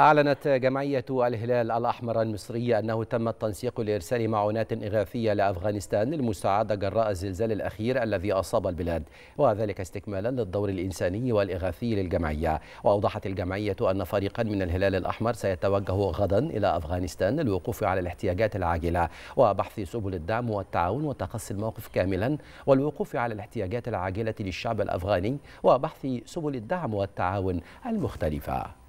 أعلنت جمعية الهلال الأحمر المصرية أنه تم التنسيق لإرسال معونات إغاثية لأفغانستان للمساعدة جراء الزلزال الأخير الذي أصاب البلاد وذلك استكمالا للدور الإنساني والإغاثي للجمعية وأوضحت الجمعية أن فريقا من الهلال الأحمر سيتوجه غدا إلى أفغانستان للوقوف على الاحتياجات العاجلة وبحث سبل الدعم والتعاون وتقصي الموقف كاملا والوقوف على الاحتياجات العاجلة للشعب الأفغاني وبحث سبل الدعم والتعاون المختلفة